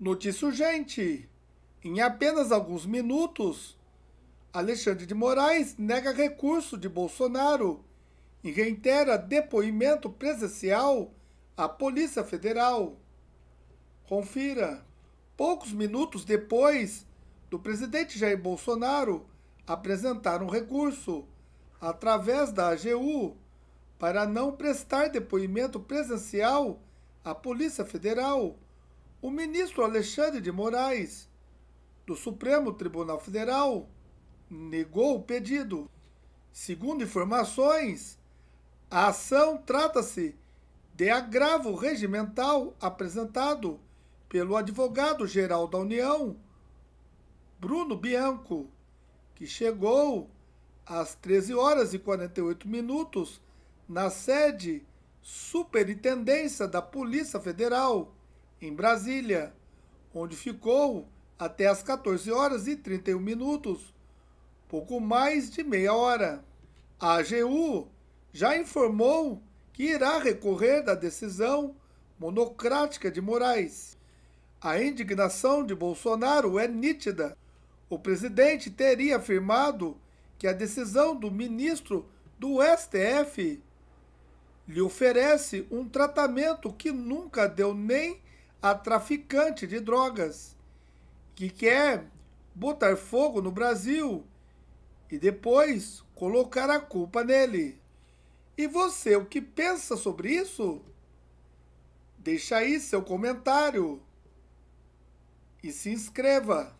Notícia urgente. Em apenas alguns minutos, Alexandre de Moraes nega recurso de Bolsonaro e reitera depoimento presencial à Polícia Federal. Confira. Poucos minutos depois do presidente Jair Bolsonaro apresentar um recurso através da AGU para não prestar depoimento presencial à Polícia Federal o ministro Alexandre de Moraes, do Supremo Tribunal Federal, negou o pedido. Segundo informações, a ação trata-se de agravo regimental apresentado pelo advogado-geral da União, Bruno Bianco, que chegou às 13 horas e 48 minutos na sede Superintendência da Polícia Federal em Brasília, onde ficou até as 14 horas e 31 minutos, pouco mais de meia hora. A AGU já informou que irá recorrer da decisão monocrática de Moraes. A indignação de Bolsonaro é nítida. O presidente teria afirmado que a decisão do ministro do STF lhe oferece um tratamento que nunca deu nem a traficante de drogas que quer botar fogo no Brasil e depois colocar a culpa nele. E você, o que pensa sobre isso? Deixa aí seu comentário e se inscreva.